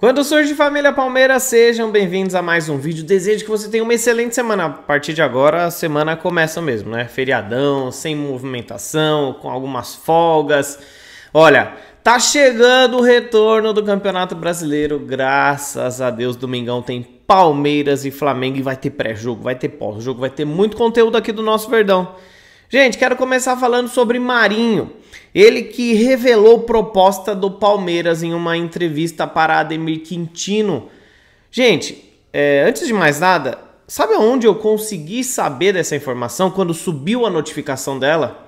Quando surge Família Palmeiras, sejam bem-vindos a mais um vídeo. Desejo que você tenha uma excelente semana. A partir de agora, a semana começa mesmo, né? Feriadão, sem movimentação, com algumas folgas. Olha, tá chegando o retorno do Campeonato Brasileiro. Graças a Deus, domingão tem Palmeiras e Flamengo e vai ter pré-jogo, vai ter pós-jogo, vai ter muito conteúdo aqui do nosso Verdão. Gente, quero começar falando sobre Marinho. Ele que revelou proposta do Palmeiras em uma entrevista para Ademir Quintino. Gente, é, antes de mais nada, sabe aonde eu consegui saber dessa informação quando subiu a notificação dela?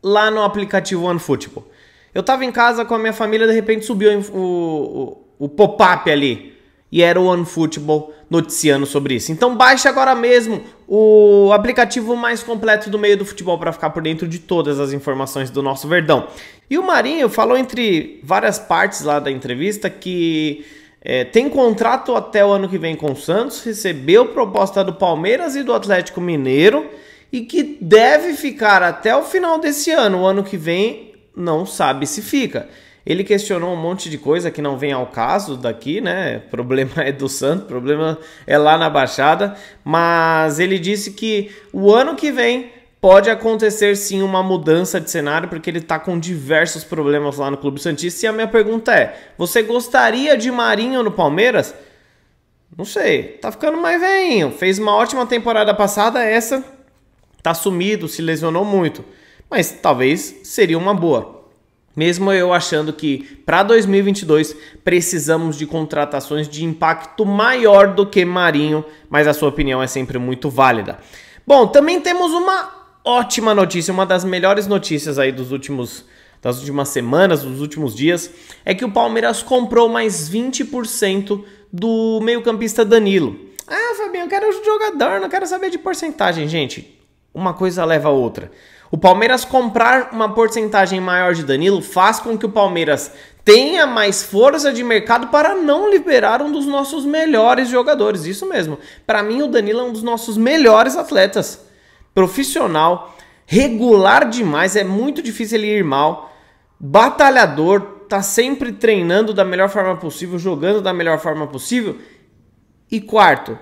Lá no aplicativo OneFootball. Eu estava em casa com a minha família, de repente subiu o, o, o pop-up ali e era o OneFootball noticiando sobre isso. Então baixe agora mesmo o aplicativo mais completo do meio do futebol para ficar por dentro de todas as informações do nosso Verdão. E o Marinho falou entre várias partes lá da entrevista que é, tem contrato até o ano que vem com o Santos, recebeu proposta do Palmeiras e do Atlético Mineiro e que deve ficar até o final desse ano. O ano que vem não sabe se fica. Ele questionou um monte de coisa que não vem ao caso daqui, né? O problema é do Santos, problema é lá na Baixada, mas ele disse que o ano que vem pode acontecer sim uma mudança de cenário, porque ele está com diversos problemas lá no Clube Santista. E a minha pergunta é: você gostaria de Marinho no Palmeiras? Não sei, tá ficando mais veinho. Fez uma ótima temporada passada, essa tá sumido, se lesionou muito. Mas talvez seria uma boa. Mesmo eu achando que para 2022 precisamos de contratações de impacto maior do que Marinho, mas a sua opinião é sempre muito válida. Bom, também temos uma ótima notícia, uma das melhores notícias aí dos últimos das últimas semanas, dos últimos dias, é que o Palmeiras comprou mais 20% do meio-campista Danilo. Ah, Fabinho, eu quero jogador, não quero saber de porcentagem, gente. Uma coisa leva a outra. O Palmeiras comprar uma porcentagem maior de Danilo faz com que o Palmeiras tenha mais força de mercado para não liberar um dos nossos melhores jogadores. Isso mesmo. Para mim, o Danilo é um dos nossos melhores atletas. Profissional, regular demais, é muito difícil ele ir mal. Batalhador, tá sempre treinando da melhor forma possível, jogando da melhor forma possível. E quarto,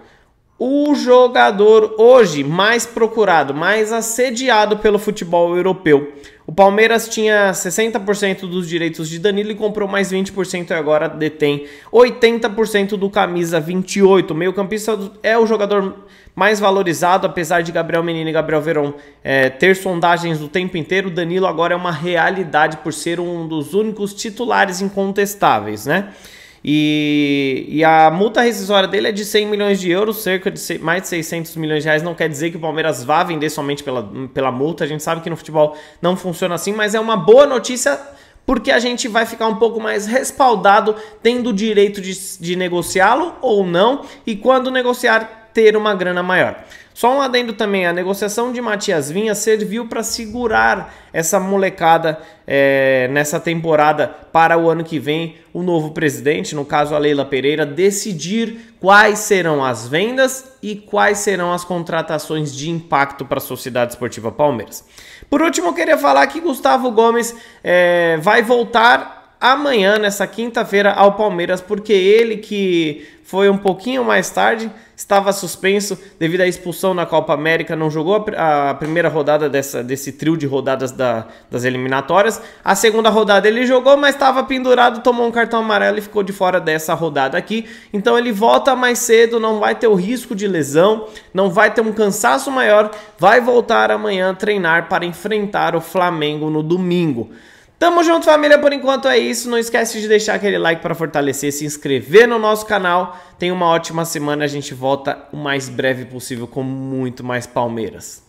o jogador hoje mais procurado, mais assediado pelo futebol europeu. O Palmeiras tinha 60% dos direitos de Danilo e comprou mais 20% e agora detém 80% do camisa 28. O meio-campista é o jogador mais valorizado, apesar de Gabriel Menino e Gabriel Veron é, ter sondagens o tempo inteiro. Danilo agora é uma realidade por ser um dos únicos titulares incontestáveis, né? E, e a multa rescisória dele é de 100 milhões de euros, cerca de mais de 600 milhões de reais. Não quer dizer que o Palmeiras vá vender somente pela, pela multa. A gente sabe que no futebol não funciona assim, mas é uma boa notícia porque a gente vai ficar um pouco mais respaldado, tendo o direito de, de negociá-lo ou não. E quando negociar, ter uma grana maior. Só um adendo também, a negociação de Matias Vinha serviu para segurar essa molecada é, nessa temporada para o ano que vem, o novo presidente, no caso a Leila Pereira, decidir quais serão as vendas e quais serão as contratações de impacto para a Sociedade Esportiva Palmeiras. Por último, eu queria falar que Gustavo Gomes é, vai voltar amanhã, nessa quinta-feira, ao Palmeiras, porque ele que foi um pouquinho mais tarde, estava suspenso devido à expulsão na Copa América, não jogou a, primeira rodada dessa, desse trio de rodadas da, das eliminatórias. A segunda rodada ele jogou, mas estava pendurado, tomou um cartão amarelo e ficou de fora dessa rodada aqui. Então ele volta mais cedo, não vai ter o risco de lesão, não vai ter um cansaço maior, vai voltar amanhã treinar para enfrentar o Flamengo no domingo. Tamo junto, família. Por enquanto é isso. Não esquece de deixar aquele like para fortalecer, se inscrever no nosso canal. Tenha uma ótima semana. A gente volta o mais breve possível com muito mais Palmeiras.